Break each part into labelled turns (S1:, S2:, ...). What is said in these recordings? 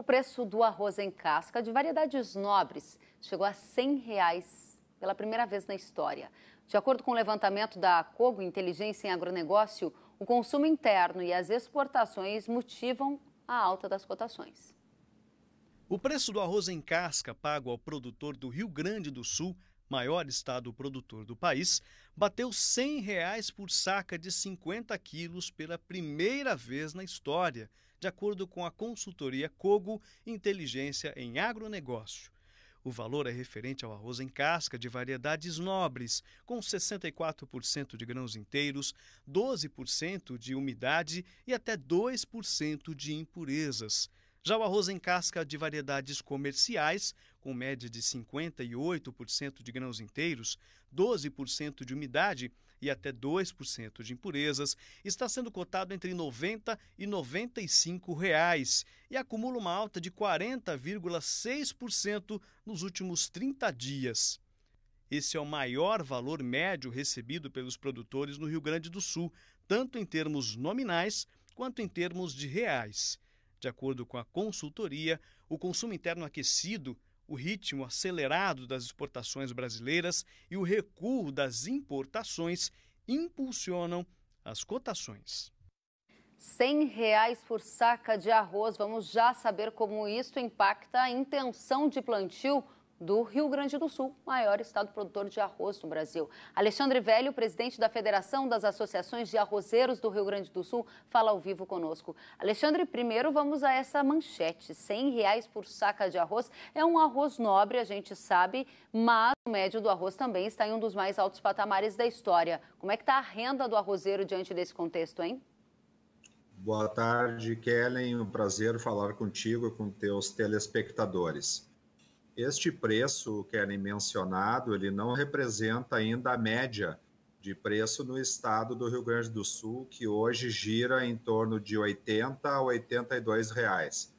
S1: O preço do arroz em casca de variedades nobres chegou a R$ 100 reais pela primeira vez na história. De acordo com o levantamento da Cogo Inteligência em Agronegócio, o consumo interno e as exportações motivam a alta das cotações.
S2: O preço do arroz em casca pago ao produtor do Rio Grande do Sul maior estado produtor do país, bateu R$ 100 reais por saca de 50 quilos pela primeira vez na história, de acordo com a consultoria Cogo Inteligência em Agronegócio. O valor é referente ao arroz em casca de variedades nobres, com 64% de grãos inteiros, 12% de umidade e até 2% de impurezas. Já o arroz em casca de variedades comerciais, com média de 58% de grãos inteiros, 12% de umidade e até 2% de impurezas, está sendo cotado entre 90 e 95 reais e acumula uma alta de 40,6% nos últimos 30 dias. Esse é o maior valor médio recebido pelos produtores no Rio Grande do Sul, tanto em termos nominais quanto em termos de reais. De acordo com a consultoria, o consumo interno aquecido, o ritmo acelerado das exportações brasileiras e o recuo das importações impulsionam as cotações.
S1: R$ reais por saca de arroz. Vamos já saber como isso impacta a intenção de plantio do Rio Grande do Sul, maior estado produtor de arroz no Brasil. Alexandre Velho, presidente da Federação das Associações de Arrozeiros do Rio Grande do Sul, fala ao vivo conosco. Alexandre, primeiro vamos a essa manchete. R$ reais por saca de arroz é um arroz nobre, a gente sabe, mas o médio do arroz também está em um dos mais altos patamares da história. Como é que está a renda do arrozeiro diante desse contexto, hein?
S3: Boa tarde, Kellen. Um prazer falar contigo e com teus telespectadores. Este preço, era mencionado, ele não representa ainda a média de preço no estado do Rio Grande do Sul, que hoje gira em torno de 80 a 82 reais.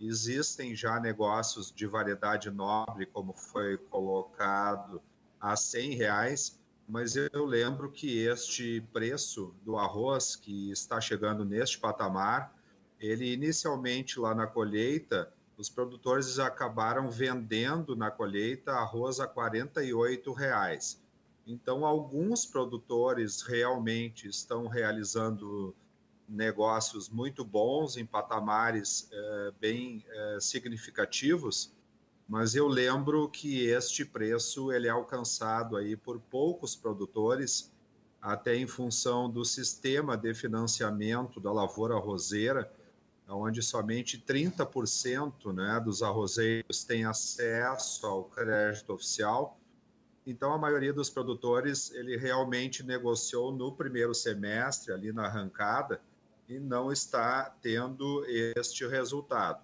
S3: Existem já negócios de variedade nobre, como foi colocado, a 100 reais, mas eu lembro que este preço do arroz que está chegando neste patamar, ele inicialmente lá na colheita, os produtores acabaram vendendo na colheita arroz a R$ reais. Então, alguns produtores realmente estão realizando negócios muito bons, em patamares eh, bem eh, significativos, mas eu lembro que este preço ele é alcançado aí por poucos produtores, até em função do sistema de financiamento da lavoura roseira, onde somente 30% né, dos arrozeiros têm acesso ao crédito oficial. Então, a maioria dos produtores, ele realmente negociou no primeiro semestre, ali na arrancada, e não está tendo este resultado.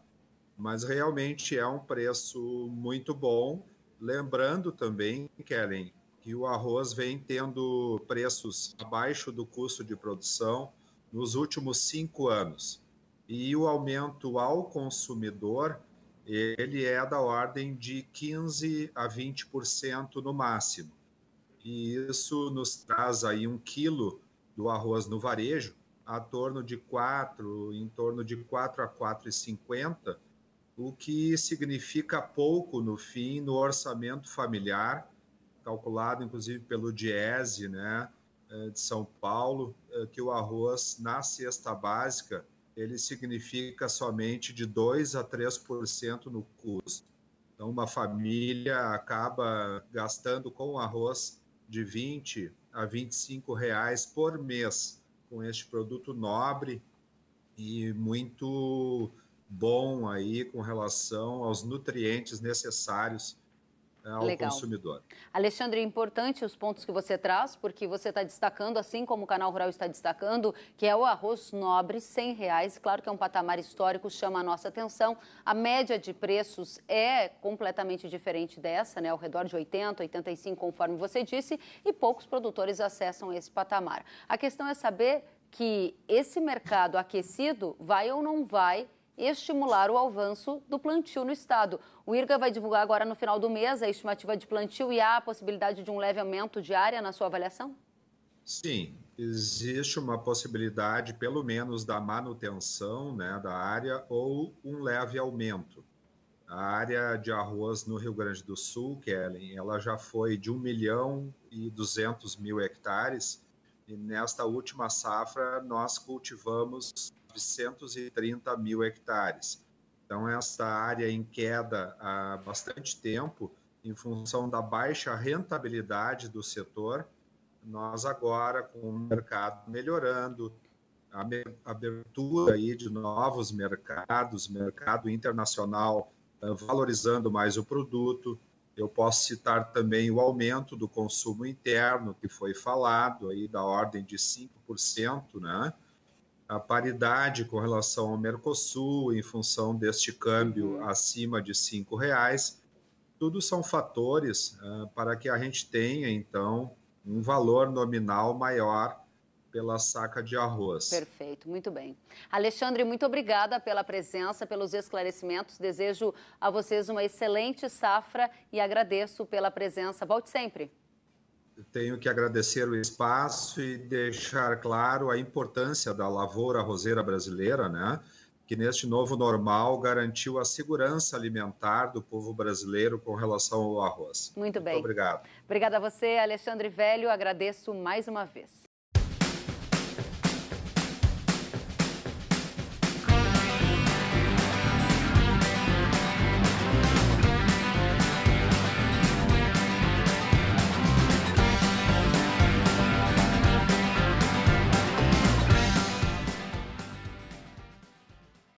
S3: Mas realmente é um preço muito bom. Lembrando também, Kellen, que o arroz vem tendo preços abaixo do custo de produção nos últimos cinco anos e o aumento ao consumidor ele é da ordem de 15 a 20% no máximo. E isso nos traz aí um quilo do arroz no varejo a torno de 4, em torno de 4 a 4,50, o que significa pouco no fim no orçamento familiar, calculado inclusive pelo Diese, né, eh, de São Paulo, eh, que o arroz na cesta básica ele significa somente de 2 a 3% no custo. Então, uma família acaba gastando com arroz de 20 a 25 reais por mês com este produto nobre e muito bom aí com relação aos nutrientes necessários é ao Legal. consumidor.
S1: Alexandre, é importante os pontos que você traz, porque você está destacando, assim como o Canal Rural está destacando, que é o arroz nobre, R$ reais. Claro que é um patamar histórico, chama a nossa atenção. A média de preços é completamente diferente dessa, né? ao redor de 80, 85, conforme você disse, e poucos produtores acessam esse patamar. A questão é saber que esse mercado aquecido vai ou não vai estimular o avanço do plantio no estado. O IRGA vai divulgar agora no final do mês a estimativa de plantio e há a possibilidade de um leve aumento de área na sua avaliação?
S3: Sim, existe uma possibilidade, pelo menos, da manutenção né, da área ou um leve aumento. A área de arroz no Rio Grande do Sul, Kellen, ela já foi de 1 milhão e 200 mil hectares, e nesta última safra nós cultivamos 930 mil hectares. Então, essa área em queda há bastante tempo, em função da baixa rentabilidade do setor, nós agora, com o mercado melhorando, a abertura aí de novos mercados, mercado internacional eh, valorizando mais o produto. Eu posso citar também o aumento do consumo interno que foi falado aí da ordem de 5%, né? a paridade com relação ao Mercosul, em função deste câmbio uhum. acima de R$ reais, tudo são fatores uh, para que a gente tenha, então, um valor nominal maior pela saca de arroz.
S1: Perfeito, muito bem. Alexandre, muito obrigada pela presença, pelos esclarecimentos. Desejo a vocês uma excelente safra e agradeço pela presença. Volte sempre
S3: tenho que agradecer o espaço e deixar claro a importância da lavoura roseira brasileira, né? Que neste novo normal garantiu a segurança alimentar do povo brasileiro com relação ao arroz. Muito bem. Muito obrigado.
S1: Obrigada a você, Alexandre Velho. Agradeço mais uma vez.